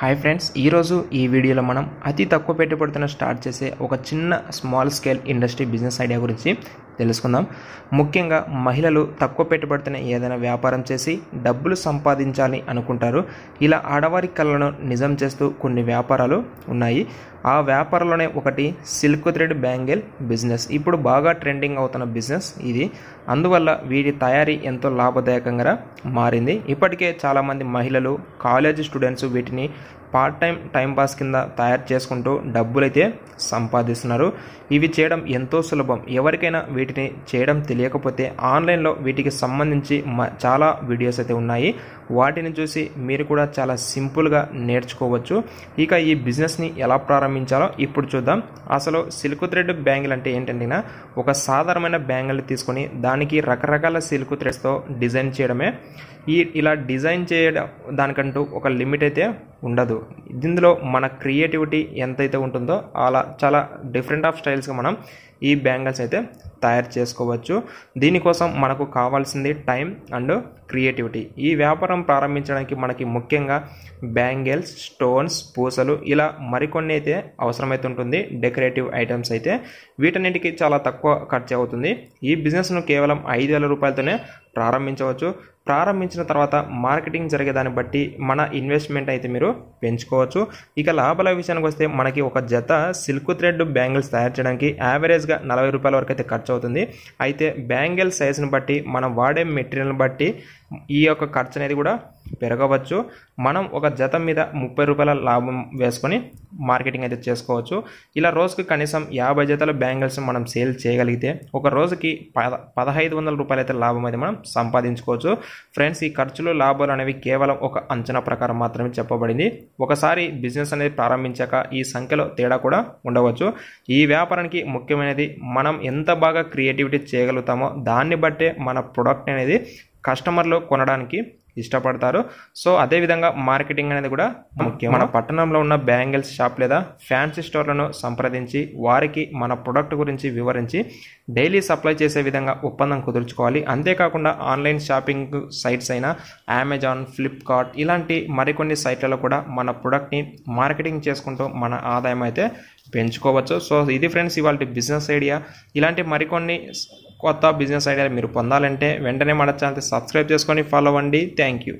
hi friends ఈరోజు ఈ వీడియోలో మనం అతి తక్కువ పెట్టుబడితో స్టార్ట్ చేసే ఒక చిన్న small scale industry business idea గురించి తెలుసుకుందాం ముఖ్యంగా మహిళలు తక్కువ పెట్టుబడితోనే ఏదైనా వ్యాపారం చేసి డబ్బులు సంపాదించాలి అనుకుంటారు ఇలా ఆడవారి కళలను నిజం చేస్తూ కొన్ని వ్యాపారాలు ఉన్నాయి ఆ వ్యాపారంలోనే ఒకటి సిల్క్ థ్రెడ్ బ్యాంగిల్ బిజినెస్ ఇప్పుడు బాగా ట్రెండింగ్ అవుతున్న బిజినెస్ ఇది అందువల్ల వీటి తయారీ ఎంతో లాభదాయకంగా మారింది ఇప్పటికే చాలామంది మహిళలు కాలేజీ స్టూడెంట్స్ వీటిని పార్ట్ టైం టైంపాస్ కింద తయారు చేసుకుంటూ డబ్బులైతే సంపాదిస్తున్నారు ఇవి చేయడం ఎంతో సులభం ఎవరికైనా వీటిని చేయడం తెలియకపోతే ఆన్లైన్లో వీటికి సంబంధించి చాలా వీడియోస్ అయితే ఉన్నాయి వాటిని చూసి మీరు కూడా చాలా సింపుల్గా నేర్చుకోవచ్చు ఇక ఈ బిజినెస్ని ఎలా ప్రారంభించాలో ఇప్పుడు చూద్దాం అసలు సిల్క్ థ్రెడ్ బ్యాంగిల్ అంటే ఏంటంటే ఒక సాధారణమైన బ్యాంగిల్ తీసుకొని దానికి రకరకాల సిల్క్ థ్రెడ్స్తో డిజైన్ చేయడమే ఈ ఇలా డిజైన్ చేయడం దానికంటూ ఒక లిమిట్ అయితే ఉండదు ఇందులో మన క్రియేటివిటీ ఎంతైతే ఉంటుందో అలా చాలా డిఫరెంట్ ఆఫ్ స్టైల్స్గా మనం ఈ బ్యాంగిల్స్ అయితే తయారు చేసుకోవచ్చు దీనికోసం మనకు కావాల్సింది టైం అండ్ క్రియేటివిటీ ఈ వ్యాపారం ప్రారంభించడానికి మనకి ముఖ్యంగా బ్యాంగిల్స్ స్టోన్స్ పూసలు ఇలా మరికొన్ని అయితే అవసరమైతే ఉంటుంది డెకరేటివ్ ఐటమ్స్ అయితే వీటన్నిటికీ చాలా తక్కువ ఖర్చు అవుతుంది ఈ బిజినెస్ను కేవలం ఐదు వేల రూపాయలతోనే ప్రారంభించవచ్చు ప్రారంభించిన తర్వాత మార్కెటింగ్ జరిగే దాన్ని బట్టి మన ఇన్వెస్ట్మెంట్ అయితే మీరు పెంచుకోవచ్చు ఇక లాభాల విషయానికి వస్తే మనకి ఒక జత సిల్క్ థ్రెడ్ బ్యాంగిల్స్ తయారు చేయడానికి యావరేజ్గా నలభై రూపాయల వరకు అయితే ఖర్చు ఖర్చు అవుతుంది అయితే బ్యాంగిల్ సైజుని బట్టి మనం వాడే మెటీరియల్ని బట్టి ఈ యొక్క ఖర్చు అనేది కూడా పెరగవచ్చు మనం ఒక జత మీద ముప్పై రూపాయల లాభం వేసుకొని మార్కెటింగ్ అయితే చేసుకోవచ్చు ఇలా రోజుకి కనీసం యాభై జతల బ్యాంగిల్స్ మనం సేల్ చేయగలిగితే ఒక రోజుకి పద పదహైదు వందల రూపాయలు అయితే లాభం అయితే మనం సంపాదించుకోవచ్చు ఫ్రెండ్స్ ఈ ఖర్చులు లాభాలు అనేవి కేవలం ఒక అంచనా ప్రకారం మాత్రమే చెప్పబడింది ఒకసారి బిజినెస్ అనేది ప్రారంభించాక ఈ సంఖ్యలో తేడా కూడా ఉండవచ్చు ఈ వ్యాపారానికి ముఖ్యమైనది మనం ఎంత బాగా క్రియేటివిటీ చేయగలుగుతామో దాన్ని బట్టే మన ప్రొడక్ట్ అనేది కస్టమర్లు కొనడానికి ఇష్టపడతారు సో అదేవిధంగా మార్కెటింగ్ అనేది కూడా ముఖ్యం మన పట్టణంలో ఉన్న బ్యాంగిల్స్ షాప్ లేదా ఫ్యాన్సీ స్టోర్లను సంప్రదించి వారికి మన ప్రొడక్ట్ గురించి వివరించి డైలీ సప్లై చేసే విధంగా ఒప్పందం కుదుర్చుకోవాలి అంతేకాకుండా ఆన్లైన్ షాపింగ్ సైట్స్ అయిన అమెజాన్ ఫ్లిప్కార్ట్ ఇలాంటి మరికొన్ని సైట్లలో కూడా మన ప్రొడక్ట్ని మార్కెటింగ్ చేసుకుంటూ మన ఆదాయం అయితే పెంచుకోవచ్చు సో ఇది ఫ్రెండ్స్ ఇవాళ బిజినెస్ ఐడియా ఇలాంటి మరికొన్ని కొత్త బిజినెస్ ఐడియా మీరు పొందాలంటే వెంటనే మన ఛానల్ సబ్స్క్రైబ్ చేసుకొని ఫాలో అవ్వండి థ్యాంక్ యూ